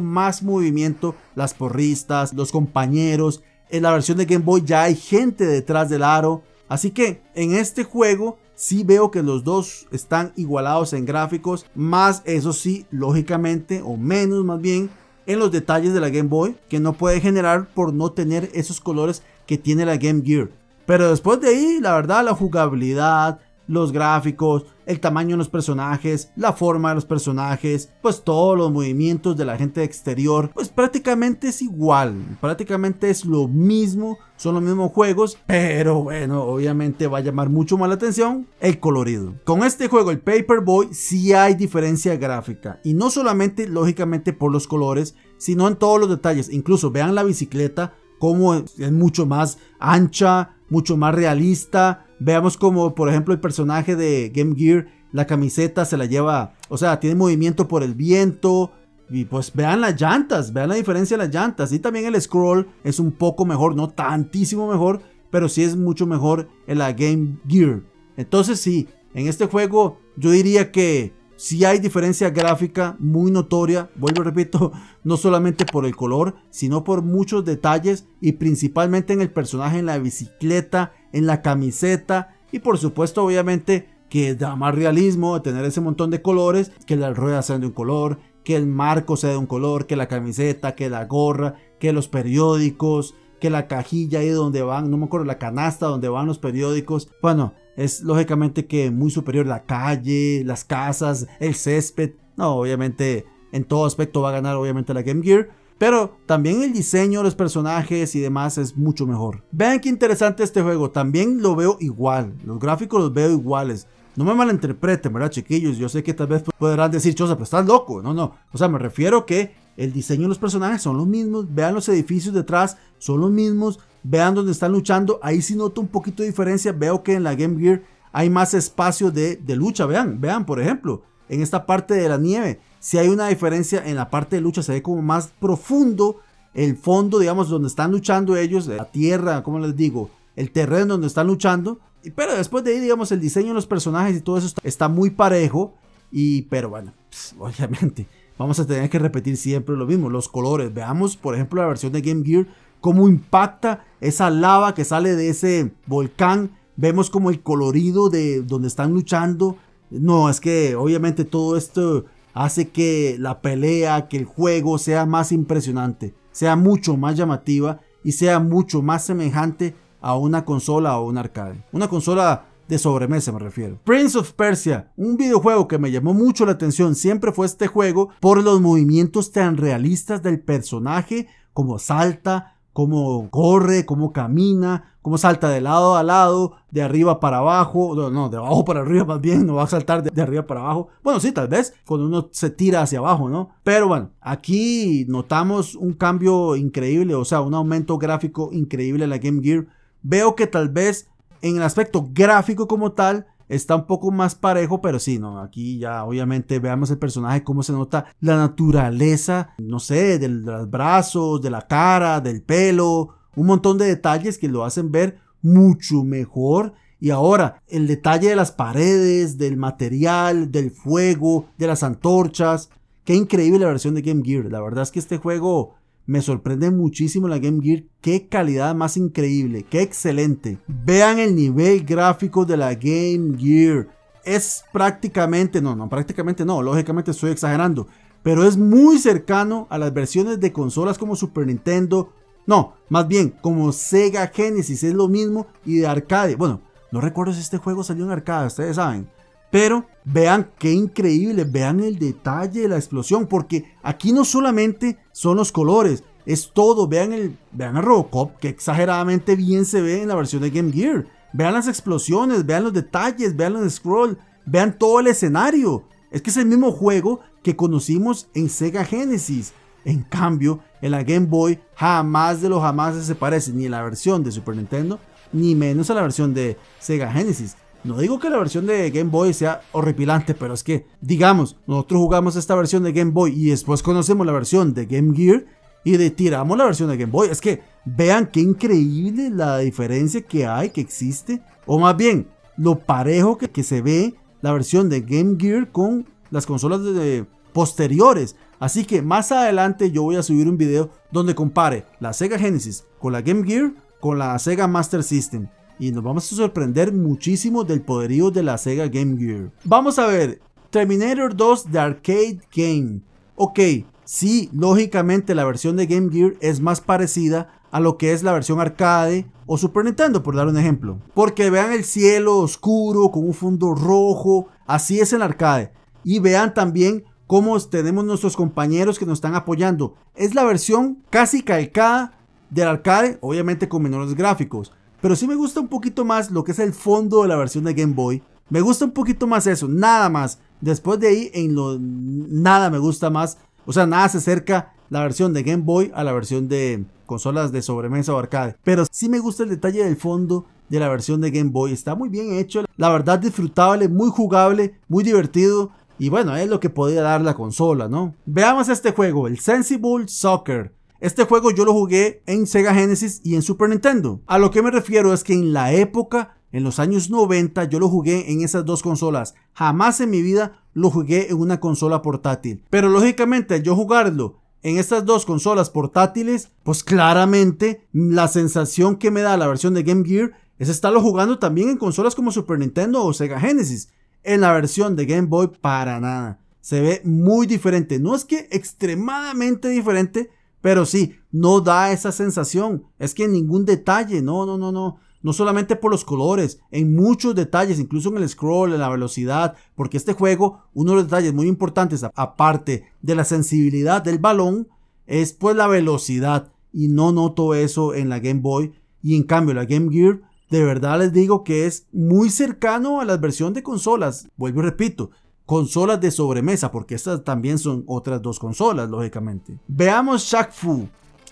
más movimiento. Las porristas, los compañeros. En la versión de Game Boy ya hay gente detrás del aro. Así que en este juego sí veo que los dos están igualados en gráficos, más eso sí, lógicamente, o menos más bien, en los detalles de la Game Boy, que no puede generar por no tener esos colores que tiene la Game Gear. Pero después de ahí, la verdad, la jugabilidad, los gráficos, el tamaño de los personajes, la forma de los personajes, pues todos los movimientos de la gente exterior, pues prácticamente es igual, prácticamente es lo mismo, son los mismos juegos, pero bueno, obviamente va a llamar mucho más la atención el colorido. Con este juego, el Paperboy, sí hay diferencia gráfica, y no solamente lógicamente por los colores, sino en todos los detalles, incluso vean la bicicleta, como es mucho más ancha, mucho más realista, Veamos como, por ejemplo, el personaje de Game Gear, la camiseta se la lleva, o sea, tiene movimiento por el viento. Y pues vean las llantas, vean la diferencia de las llantas. Y también el scroll es un poco mejor, no tantísimo mejor, pero sí es mucho mejor en la Game Gear. Entonces sí, en este juego yo diría que si hay diferencia gráfica muy notoria, vuelvo y repito, no solamente por el color, sino por muchos detalles y principalmente en el personaje, en la bicicleta, en la camiseta y por supuesto obviamente que da más realismo tener ese montón de colores, que las ruedas sean de un color, que el marco sea de un color, que la camiseta, que la gorra, que los periódicos, que la cajilla ahí donde van, no me acuerdo, la canasta donde van los periódicos. Bueno, es lógicamente que muy superior la calle, las casas, el césped. No, obviamente en todo aspecto va a ganar obviamente la Game Gear. Pero también el diseño, los personajes y demás es mucho mejor. Vean qué interesante este juego. También lo veo igual. Los gráficos los veo iguales. No me malinterpreten, ¿verdad, chiquillos? Yo sé que tal vez podrán decir, Chosa, pero estás loco. No, no. O sea, me refiero que el diseño de los personajes son los mismos. Vean los edificios detrás, son los mismos vean dónde están luchando. Ahí sí noto un poquito de diferencia. Veo que en la Game Gear hay más espacio de, lucha. Vean, vean, por ejemplo, en esta parte de la nieve. Si hay una diferencia en la parte de lucha, se ve como más profundo el fondo, digamos, donde están luchando ellos, la tierra, como les digo, el terreno donde están luchando. Pero después de ahí, digamos, el diseño de los personajes y todo eso está, muy parejo. Y, pero bueno, pues, obviamente, vamos a tener que repetir siempre lo mismo, los colores. Veamos, por ejemplo, la versión de Game Gear cómo impacta esa lava que sale de ese volcán. Vemos como el colorido de donde están luchando. No, es que obviamente todo esto hace que la pelea, que el juego sea más impresionante, sea mucho más llamativa y sea mucho más semejante a una consola o un arcade. Una consola de sobremesa me refiero. Prince of Persia, un videojuego que me llamó mucho la atención siempre fue este juego por los movimientos tan realistas del personaje como salta, cómo corre, cómo camina, cómo salta de lado a lado, de arriba para abajo, no, de abajo para arriba más bien, no va a saltar de, arriba para abajo. Bueno, sí, tal vez cuando uno se tira hacia abajo, ¿no? Pero bueno, aquí notamos un cambio increíble, o sea, un aumento gráfico increíble en la Game Gear. Veo que tal vez en el aspecto gráfico como tal, Está un poco más parejo, pero sí, no, aquí ya obviamente veamos el personaje, cómo se nota la naturaleza, no sé, de los brazos, de la cara, del pelo, un montón de detalles que lo hacen ver mucho mejor. Y ahora, el detalle de las paredes, del material, del fuego, de las antorchas. Qué increíble la versión de Game Gear. La verdad es que este juego me sorprende muchísimo la Game Gear. Qué calidad más increíble, qué excelente. Vean el nivel gráfico de la Game Gear. Es prácticamente, no, no, prácticamente no, lógicamente estoy exagerando. Pero es muy cercano a las versiones de consolas como Super Nintendo. No, más bien como Sega Genesis, es lo mismo. Y de arcade. Bueno, no recuerdo si este juego salió en arcade, ustedes saben. Pero vean qué increíble, vean el detalle de la explosión, porque aquí no solamente son los colores, es todo. Vean, el, vean a Robocop, que exageradamente bien se ve en la versión de Game Gear. Vean las explosiones, vean los detalles, vean los scroll, vean todo el escenario. Es que es el mismo juego que conocimos en Sega Genesis. En cambio, en la Game Boy jamás de los jamás se parece ni a la versión de Super Nintendo, ni menos a la versión de Sega Genesis. No digo que la versión de Game Boy sea horripilante, pero es que, digamos, nosotros jugamos esta versión de Game Boy y después conocemos la versión de Game Gear y de, tiramos la versión de Game Boy. Es que vean qué increíble la diferencia que hay, que existe, o más bien, lo parejo que, se ve la versión de Game Gear con las consolas de posteriores. Así que más adelante yo voy a subir un video donde compare la Sega Genesis con la Game Gear con la Sega Master System y nos vamos a sorprender muchísimo del poderío de la Sega Game Gear. Vamos a ver, Terminator 2 de Arcade Game. Ok, sí, lógicamente la versión de Game Gear es más parecida a lo que es la versión arcade o Super Nintendo, por dar un ejemplo. Porque vean el cielo oscuro con un fondo rojo, así es el arcade. Y vean también cómo tenemos nuestros compañeros que nos están apoyando. Es la versión casi calcada del arcade, obviamente con menores gráficos. Pero sí me gusta un poquito más lo que es el fondo de la versión de Game Boy. Me gusta un poquito más eso, nada más. Después de ahí, en lo nada me gusta más. O sea, nada se acerca la versión de Game Boy a la versión de consolas de sobremesa o arcade. Pero sí me gusta el detalle del fondo de la versión de Game Boy. Está muy bien hecho, la verdad disfrutable, muy jugable, muy divertido. Y bueno, es lo que podía dar la consola, ¿no? Veamos este juego, el Sensible Soccer. Este juego yo lo jugué en Sega Genesis y en Super Nintendo. A lo que me refiero es que en la época, en los años 90, yo lo jugué en esas dos consolas. Jamás en mi vida lo jugué en una consola portátil. Pero lógicamente, yo jugarlo en estas dos consolas portátiles, pues claramente la sensación que me da la versión de Game Gear es estarlo jugando también en consolas como Super Nintendo o Sega Genesis. En la versión de Game Boy, para nada. Se ve muy diferente. No es que extremadamente diferente, pero sí, no da esa sensación. Es que en ningún detalle, no, no, no, no. No solamente por los colores, en muchos detalles, incluso en el scroll, en la velocidad, porque este juego, uno de los detalles muy importantes, aparte de la sensibilidad del balón, es pues la velocidad. Y no noto eso en la Game Boy. Y en cambio, la Game Gear, de verdad les digo que es muy cercano a la versión de consolas. Vuelvo y repito, consolas de sobremesa, porque estas también son otras dos consolas, lógicamente. Veamos Shaq Fu.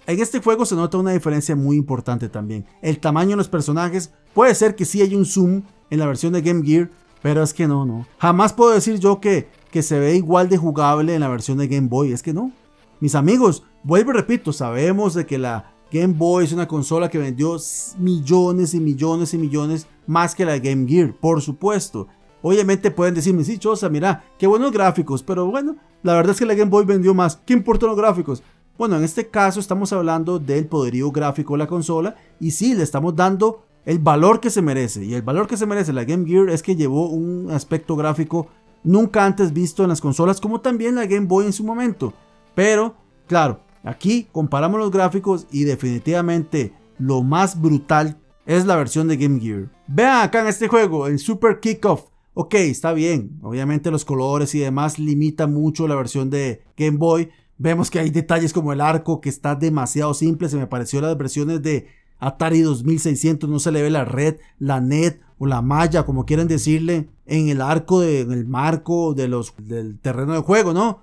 En este juego se nota una diferencia muy importante también. El tamaño de los personajes, puede ser que sí hay un zoom en la versión de Game Gear, pero es que no, no. Jamás puedo decir yo que, que se ve igual de jugable en la versión de Game Boy, es que no. Mis amigos, vuelvo y repito, sabemos de que la Game Boy es una consola que vendió millones y millones y millones más que la Game Gear, por supuesto. Obviamente pueden decirme, sí, Chosa, mira, qué buenos gráficos, pero bueno, la verdad es que la Game Boy vendió más. ¿Qué importan los gráficos? Bueno, en este caso estamos hablando del poderío gráfico de la consola y sí, le estamos dando el valor que se merece. Y el valor que se merece la Game Gear es que llevó un aspecto gráfico nunca antes visto en las consolas, como también la Game Boy en su momento. Pero, claro, aquí comparamos los gráficos y definitivamente lo más brutal es la versión de Game Gear. Vean acá en este juego, el Super Kickoff, Ok, está bien. Obviamente los colores y demás limitan mucho la versión de Game Boy. Vemos que hay detalles como el arco que está demasiado simple. Se me pareció las versiones de Atari 2600. No se le ve la red, la net o la malla, como quieren decirle, en el arco, de, en el marco del terreno de juego, ¿no?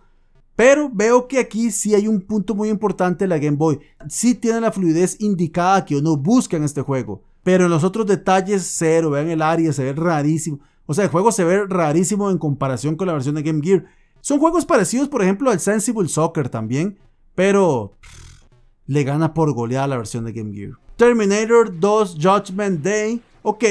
Pero veo que aquí sí hay un punto muy importante de la Game Boy. Sí tiene la fluidez indicada que uno busca en este juego. Pero en los otros detalles, cero. Vean el área, se ve rarísimo. O sea, el juego se ve rarísimo en comparación con la versión de Game Gear. Son juegos parecidos, por ejemplo, al Sensible Soccer también, pero le gana por goleada la versión de Game Gear. Terminator 2 Judgment Day. Ok,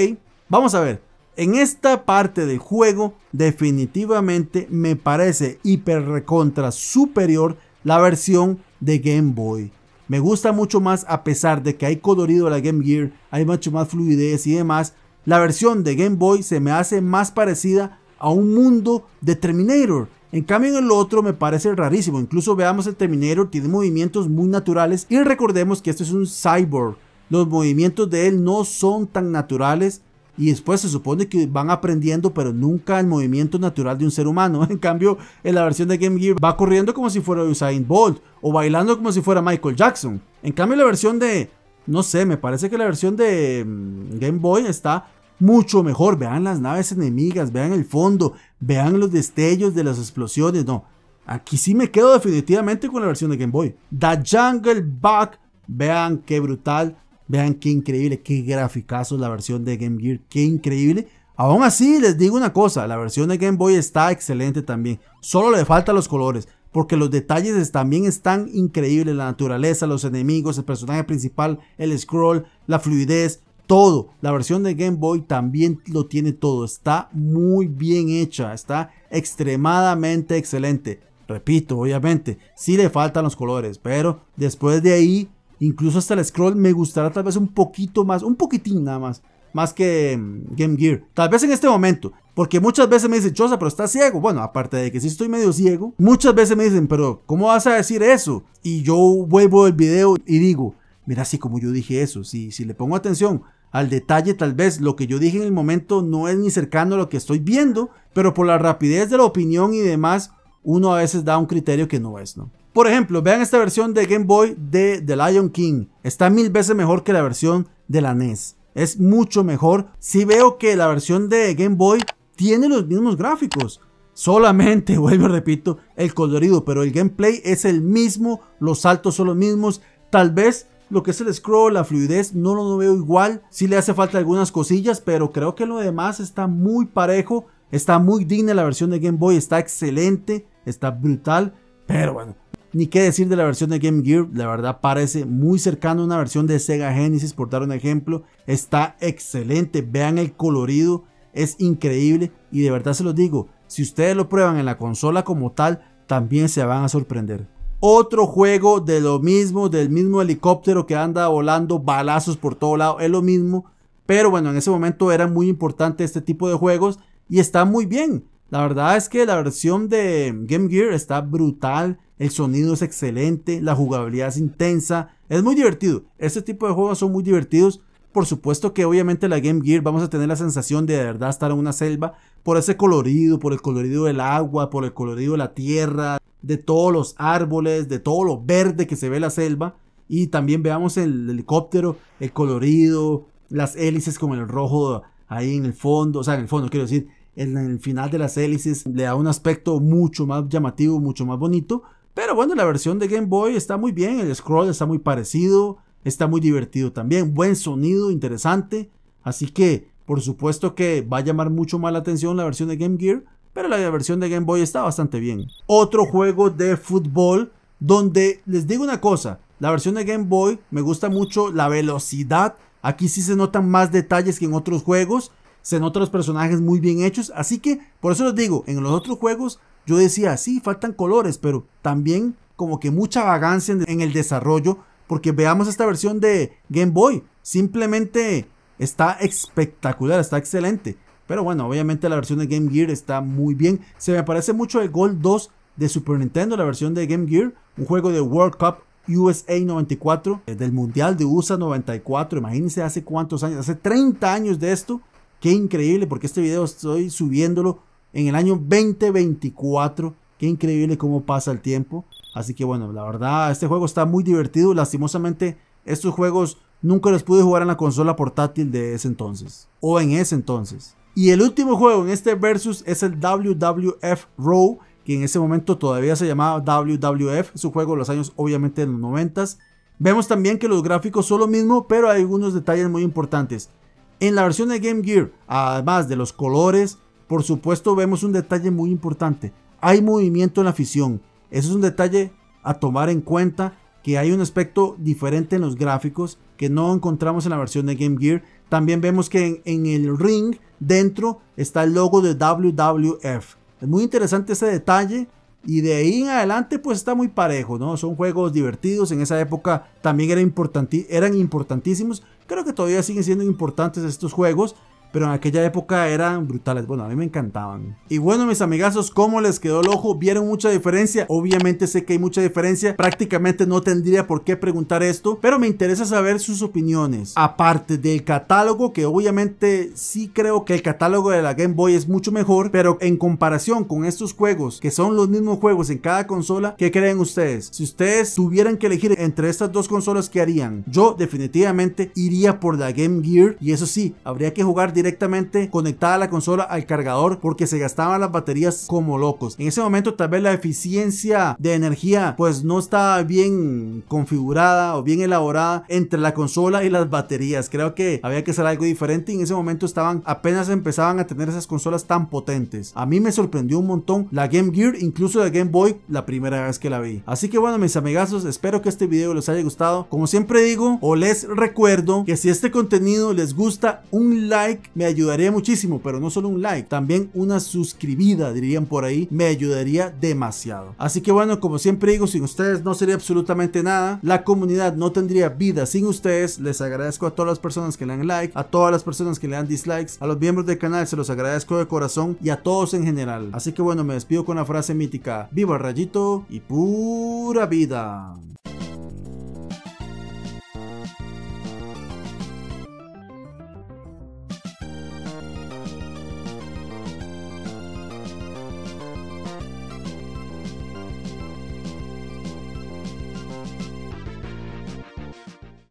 vamos a ver. En esta parte del juego, definitivamente me parece hiper recontra superior la versión de Game Boy. Me gusta mucho más a pesar de que hay colorido la Game Gear, hay mucho más fluidez y demás, la versión de Game Boy se me hace más parecida a un mundo de Terminator. En cambio, en el otro me parece rarísimo. Incluso veamos el Terminator, tiene movimientos muy naturales. Y recordemos que este es un cyborg. Los movimientos de él no son tan naturales. Y después se supone que van aprendiendo, pero nunca el movimiento natural de un ser humano. En cambio, en la versión de Game Gear va corriendo como si fuera Usain Bolt o bailando como si fuera Michael Jackson. En cambio, la versión de, no sé, me parece que la versión de mm, Game Boy está mucho mejor. Vean las naves enemigas, vean el fondo, vean los destellos de las explosiones. No, aquí sí me quedo definitivamente con la versión de Game Boy. The Jungle Back, vean qué brutal, vean qué increíble, qué graficazo la versión de Game Gear, qué increíble. Aún así, les digo una cosa, la versión de Game Boy está excelente también. Solo le faltan los colores porque los detalles también están increíbles, la naturaleza, los enemigos, el personaje principal, el scroll, la fluidez, todo. La versión de Game Boy también lo tiene todo, está muy bien hecha, está extremadamente excelente. Repito, obviamente, sí le faltan los colores, pero después de ahí, incluso hasta el scroll me gustará tal vez un poquito más, un poquitín nada más, más que mm, Game Gear. Tal vez en este momento. Porque muchas veces me dicen, Chosa, pero estás ciego. Bueno, aparte de que sí estoy medio ciego, muchas veces me dicen, pero ¿cómo vas a decir eso? Y yo vuelvo el video y digo, mira, así como yo dije eso, si, si le pongo atención al detalle, tal vez lo que yo dije en el momento no es ni cercano a lo que estoy viendo, pero por la rapidez de la opinión y demás, uno a veces da un criterio que no es, ¿no? Por ejemplo, vean esta versión de Game Boy de The Lion King. Está mil veces mejor que la versión de la NES es mucho mejor si veo que la versión de Game Boy tiene los mismos gráficos. Solamente, vuelvo repito, el colorido, pero el gameplay es el mismo, los saltos son los mismos, tal vez lo que es el scroll, la fluidez, no lo veo igual, si le hace falta algunas cosillas, pero creo que lo demás está muy parejo, está muy digna la versión de Game Boy, está excelente, está brutal, pero bueno, ni qué decir de la versión de Game Gear, la verdad parece muy cercano a una versión de Sega Genesis, por dar un ejemplo. Está excelente, vean el colorido, es increíble y de verdad se los digo, si ustedes lo prueban en la consola como tal, también se van a sorprender. Otro juego de lo mismo, del mismo helicóptero que anda volando balazos por todo lado, es lo mismo. Pero bueno, en ese momento era muy importante este tipo de juegos y está muy bien. La verdad es que la versión de Game Gear está brutal el sonido es excelente, la jugabilidad es intensa, es muy divertido. Este tipo de juegos son muy divertidos. Por supuesto que obviamente la Game Gear vamos a tener la sensación de de verdad estar en una selva por ese colorido, por el colorido del agua, por el colorido de la tierra, de todos los árboles, de todo lo verde que se ve en la selva. Y también veamos el helicóptero, el colorido, las hélices con el rojo ahí en el fondo, o sea, en el fondo quiero decir, en el final de las hélices le da un aspecto mucho más llamativo, mucho más bonito. Pero bueno, la versión de Game Boy está muy bien, el scroll está muy parecido, está muy divertido también, buen sonido, interesante. Así que, por supuesto que va a llamar mucho más la atención la versión de Game Gear, pero la versión de Game Boy está bastante bien. Otro juego de fútbol donde les digo una cosa, la versión de Game Boy me gusta mucho la velocidad, aquí sí se notan más detalles que en otros juegos, se notan los personajes muy bien hechos, así que por eso les digo, en los otros juegos yo decía, sí, faltan colores, pero también como que mucha vagancia en el desarrollo, porque veamos esta versión de Game Boy, simplemente está espectacular, está excelente. Pero bueno, obviamente la versión de Game Gear está muy bien. Se me parece mucho el Gold 2 de Super Nintendo, la versión de Game Gear, un juego de World Cup USA 94, eh, del Mundial de USA 94. Imagínense hace cuántos años, hace 30 años de esto. Qué increíble, porque este video estoy subiéndolo en el año 2024. Qué increíble cómo pasa el tiempo. Así que bueno, la verdad, este juego está muy divertido. Lastimosamente, estos juegos nunca los pude jugar en la consola portátil de ese entonces. O en ese entonces. Y el último juego en este versus es el WWF Raw, que en ese momento todavía se llamaba WWF, su juego de los años obviamente de los 90. Vemos también que los gráficos son lo mismo, pero hay algunos detalles muy importantes. En la versión de Game Gear, además de los colores, por supuesto vemos un detalle muy importante. Hay movimiento en la afición. Eso es un detalle a tomar en cuenta que hay un aspecto diferente en los gráficos que no encontramos en la versión de Game Gear. También vemos que en, el ring dentro está el logo de WWF. Es muy interesante ese detalle y de ahí en adelante pues está muy parejo, ¿no? Son juegos divertidos, en esa época también era eran importantísimos. Creo que todavía siguen siendo importantes estos juegos, pero en aquella época eran brutales. Bueno, a mí me encantaban. Y bueno, mis amigazos, ¿cómo les quedó el ojo? ¿Vieron mucha diferencia? Obviamente sé que hay mucha diferencia. Prácticamente no tendría por qué preguntar esto, pero me interesa saber sus opiniones. Aparte del catálogo, que obviamente sí creo que el catálogo de la Game Boy es mucho mejor, pero en comparación con estos juegos, que son los mismos juegos en cada consola, ¿qué creen ustedes? Si ustedes tuvieran que elegir entre estas dos consolas, ¿qué harían? Yo definitivamente iría por la Game Gear y eso sí, habría que jugar directamente conectada la consola al cargador porque se gastaban las baterías como locos. En ese momento tal vez la eficiencia de energía pues no estaba bien configurada o bien elaborada entre la consola y las baterías. Creo que había que hacer algo diferente y en ese momento estaban apenas empezaban a tener esas consolas tan potentes. A mí me sorprendió un montón la Game Gear, incluso la Game Boy, la primera vez que la vi. Así que bueno mis amigazos, espero que este video les haya gustado. Como siempre digo o les recuerdo que si este contenido les gusta, un like me ayudaría muchísimo, pero no solo un like, también una suscribida, dirían por ahí, me ayudaría demasiado. Así que bueno, como siempre digo, sin ustedes no sería absolutamente nada, la comunidad no tendría vida sin ustedes, les agradezco a todas las personas que le dan like, a todas las personas que le dan dislikes, a los miembros del canal se los agradezco de corazón y a todos en general. Así que bueno, me despido con la frase mítica, viva rayito y pura vida.